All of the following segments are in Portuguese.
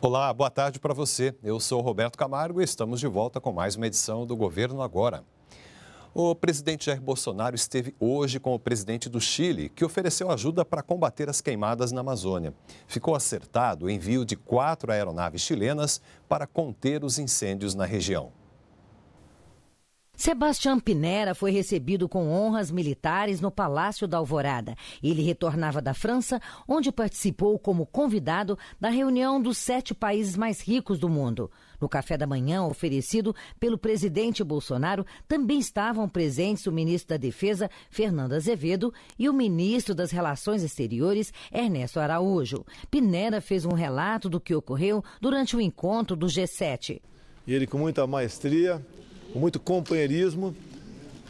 Olá, boa tarde para você. Eu sou Roberto Camargo e estamos de volta com mais uma edição do Governo Agora. O presidente Jair Bolsonaro esteve hoje com o presidente do Chile, que ofereceu ajuda para combater as queimadas na Amazônia. Ficou acertado o envio de quatro aeronaves chilenas para conter os incêndios na região. Sebastião Pinera foi recebido com honras militares no Palácio da Alvorada. Ele retornava da França, onde participou como convidado da reunião dos sete países mais ricos do mundo. No café da manhã oferecido pelo presidente Bolsonaro, também estavam presentes o ministro da Defesa, Fernando Azevedo, e o ministro das Relações Exteriores, Ernesto Araújo. Pinera fez um relato do que ocorreu durante o encontro do G7. E ele, com muita maestria, com muito companheirismo,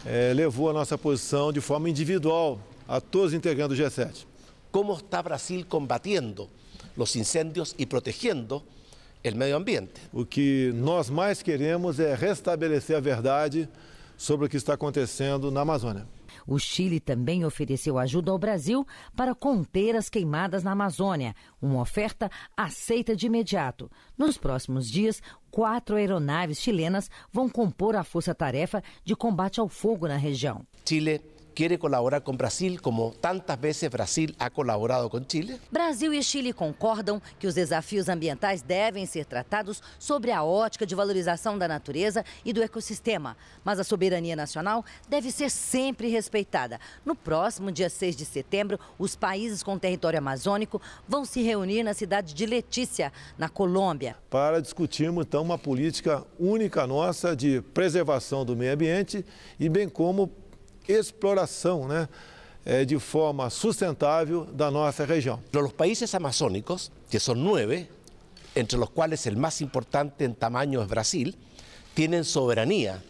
é, levou a nossa posição de forma individual a todos os integrantes do G7. Como está Brasil combatendo os incêndios e protegendo o meio ambiente? O que nós mais queremos é restabelecer a verdade sobre o que está acontecendo na Amazônia. O Chile também ofereceu ajuda ao Brasil para conter as queimadas na Amazônia, uma oferta aceita de imediato. Nos próximos dias, quatro aeronaves chilenas vão compor a força-tarefa de combate ao fogo na região. Chile quiere colaborar com Brasil, como tantas vezes Brasil ha colaborado com Chile? Brasil e Chile concordam que os desafios ambientais devem ser tratados sobre a ótica de valorização da natureza e do ecossistema. Mas a soberania nacional deve ser sempre respeitada. No próximo dia 6 de setembro, os países com território amazônico vão se reunir na cidade de Letícia, na Colômbia. Para discutirmos, então, uma política única nossa de preservação do meio ambiente e bem como exploração, né? É, de forma sustentável da nossa região. Os países amazônicos, que são nove, entre os quais o mais importante em tamanho é Brasil, têm soberania.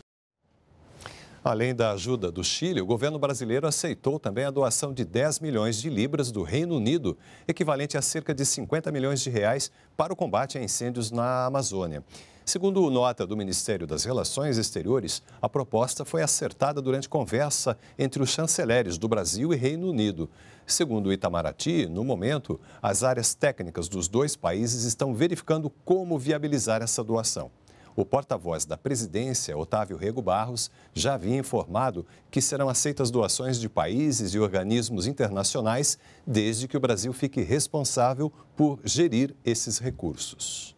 Além da ajuda do Chile, o governo brasileiro aceitou também a doação de 10 milhões de libras do Reino Unido, equivalente a cerca de 50 milhões de reais, para o combate a incêndios na Amazônia. Segundo nota do Ministério das Relações Exteriores, a proposta foi acertada durante conversa entre os chanceleres do Brasil e Reino Unido. Segundo Itamaraty, no momento, as áreas técnicas dos dois países estão verificando como viabilizar essa doação. O porta-voz da presidência, Otávio Rego Barros, já havia informado que serão aceitas doações de países e organismos internacionais, desde que o Brasil fique responsável por gerir esses recursos.